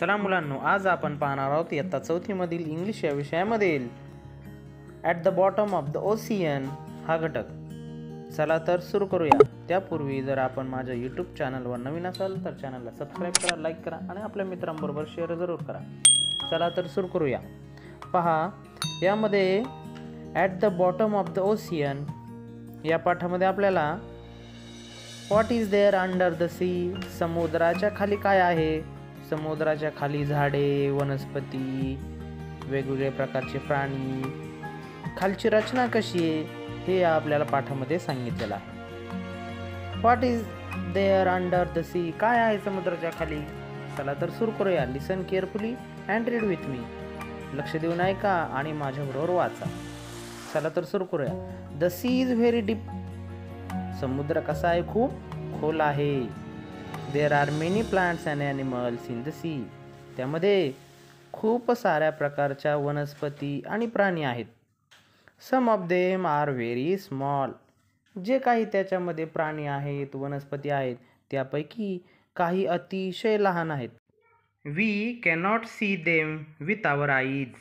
चला मुलांनो आज आपण पाहणार आहोत इयत्ता चौथीमधील इंग्लिश या विषयामधील at the bottom of the ocean हा घटक चला तर सुरू करूया त्यापूर्वी जर आपण माझ्या यूट्यूब चॅनलवर नवीन असाल तर चॅनलला सबस्क्राईब करा लाईक करा आणि आपल्या मित्रांबरोबर शेअर जरूर करा चला तर सुरू करूया पहा यामध्ये at the bottom of the ocean या पाठामध्ये आपल्याला what is there under the sea समुद्राच्या खाली काय आहे समुद्राच्या खाली झाडे वनस्पती वेगवेगळे प्रकारचे प्राणी खालची रचना कशी आहे हे आपल्याला पाठामध्ये सांगितलेलं आहे what is there under the sea काय आहे समुद्राच्या खाली चला तर सुरू करूया listen carefully and read with me लक्ष देऊन ऐका आणि माझ्याबरोबर वाचा चला तर सुरू करूया the sea is very deep समुद्र कसा आहे खूप खोल आहे there are many plants and animals in the sea त्यामध्ये खूप साऱ्या प्रकारच्या वनस्पती आणि प्राणी आहेत some of them are very small जे काही त्याच्यामध्ये प्राणी आहेत वनस्पती आहेत त्यापैकी काही अतिशय लहान आहेत we cannot see them with our eyes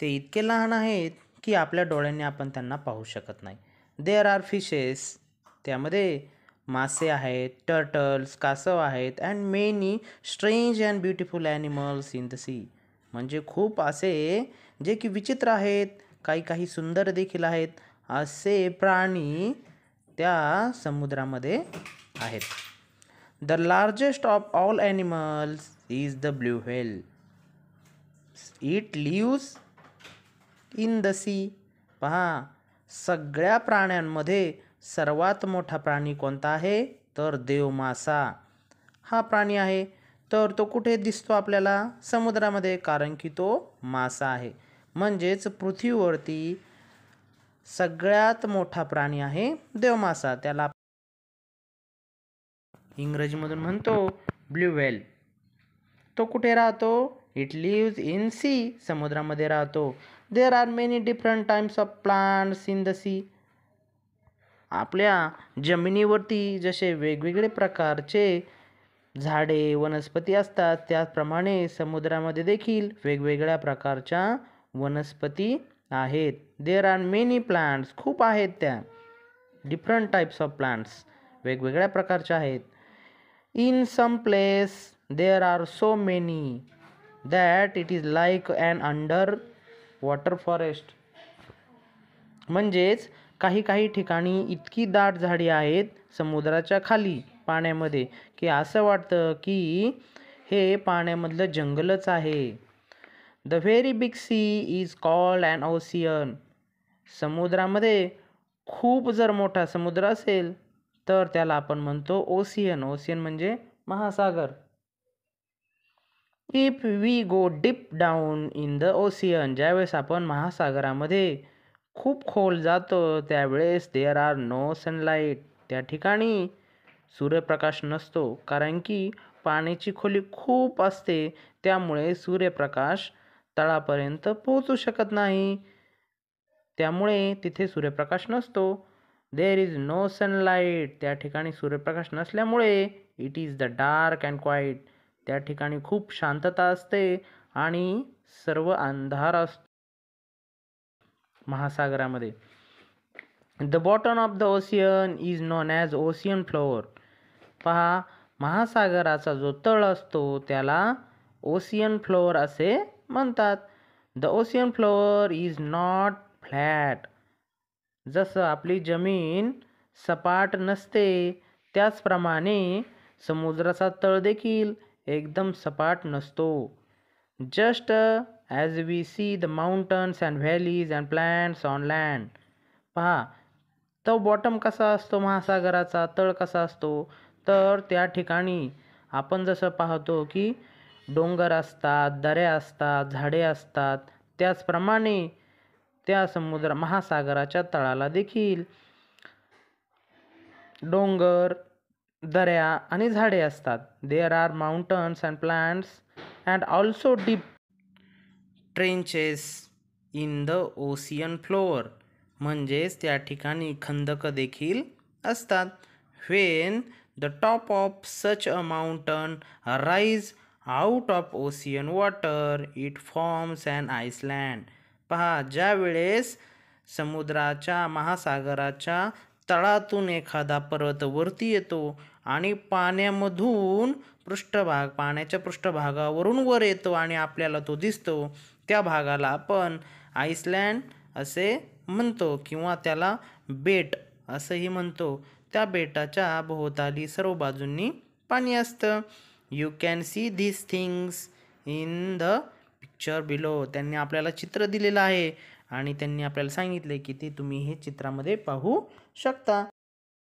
ते इतके लहान आहेत की आपल्या डोळ्यांनी आपण त्यांना पाहू शकत नाही देअर आर फिशेस त्यामध्ये मासे आहेत टर्टल्स कासव आहेत and many strange and beautiful animals in the sea म्हणजे खूप असे जे की विचित्र आहेत काही काही सुंदर देखील आहेत असे प्राणी त्या समुद्रामध्ये आहेत the largest of all animals is the blue whale it lives in the sea पहा सगळ्या प्राण्यांमध्ये सर्वात मोठा प्राणी कोणता आहे तर देवमासा हा प्राणी आहे तर तो कुठे दिसतो आपल्याला समुद्रामध्ये कारण की तो मासा आहे म्हणजेच पृथ्वीवरती सगळ्यात मोठा प्राणी आहे देवमासा त्याला इंग्रजीमधून म्हणतो ब्ल्यू वेल तो कुठे राहतो इट लिव्ज इन सी समुद्रामध्ये राहतो there are many different times of plants in the sea आपल्या जमिनीवरती जसे वेगवेगळे प्रकारचे झाडे वनस्पती असतात त्याचप्रमाणे समुद्रामध्ये देखील वेगवेगळ्या प्रकारच्या वनस्पती आहेत देर आर मेनी प्लांट्स खूप आहेत त्या डिफरंट टाईप्स ऑफ प्लांट्स वेगवेगळ्या प्रकारच्या आहेत in some place there are so many that it is like and under water forest म्हणजेच काही काही ठिकाणी इतकी दाट झाडी आहेत समुद्राच्या खाली पाण्यामध्ये की असं वाटतं की हे पाण्यामधलं जंगलच आहे the very big sea is called and ocean समुद्रामध्ये खूप जर मोठा समुद्र असेल तर त्याला आपण म्हणतो ओसियन ओसियन म्हणजे महासागर if we go deep down in the ocean ज्यावेळेस आपण महासागरामध्ये खूप खोल जातो त्यावेळेस देअर आर नो सनलाईट त्या ठिकाणी सूर्यप्रकाश नसतो कारण की पाण्याची खोली खूप असते त्यामुळे सूर्यप्रकाश तळापर्यंत पोहोचू शकत नाही त्यामुळे तिथे सूर्यप्रकाश नसतो देर इज नो सनलाईट त्या ठिकाणी सूर्यप्रकाश नसल्यामुळे it is the dark and quiet त्या ठिकाणी खूप शांतता असते आणि सर्व अंधार असतो महासागरामध्ये the bottom of the ocean is known as ocean floor पहा महासागराचा जो तळ असतो त्याला ओशियन फ्लोअर असे म्हणतात the ocean floor is not flat जसं आपली जमीन सपाट नसते त्याचप्रमाणे समुद्राचा तळ देखील एकदम सपाट नसतो just as we see the mountains and valleys and plants on land पहा तो बॉटम कसा असतो महासागराचा तळ कसा असतो तर त्या ठिकाणी आपण जसं पाहतो की डोंगर असतात दऱ्या असतात झाडे असतात त्याचप्रमाणे त्या समुद्र महासागराच्या तळाला देखील डोंगर दऱ्या आणि झाडे असतात there are mountains and plants and also deep trenches in the ocean floor म्हणजेच त्या ठिकाणी खंदक देखील असतात when the top of such a mountain rise out of ocean water it forms and island पहा ज्या वेळेस समुद्राच्या महासागराच्या तळातून एखादा पर्वत वरती येतो आणि पाण्यामधून पृष्ठभाग पाण्याच्या पृष्ठभागावरून वर येतो आणि आपल्याला तो दिसतो त्या भागाला आपण आईसलँड असे म्हणतो किंवा त्याला बेट असंही म्हणतो त्या बेटाच्या भोवताली सर्व बाजूंनी पाणी असतं you can see this things in the picture below त्यांनी आपल्याला चित्र दिलेलं आहे आणि त्यांनी आपल्याला सांगितले की ते तुम्ही हे चित्रामध्ये पाहू शकता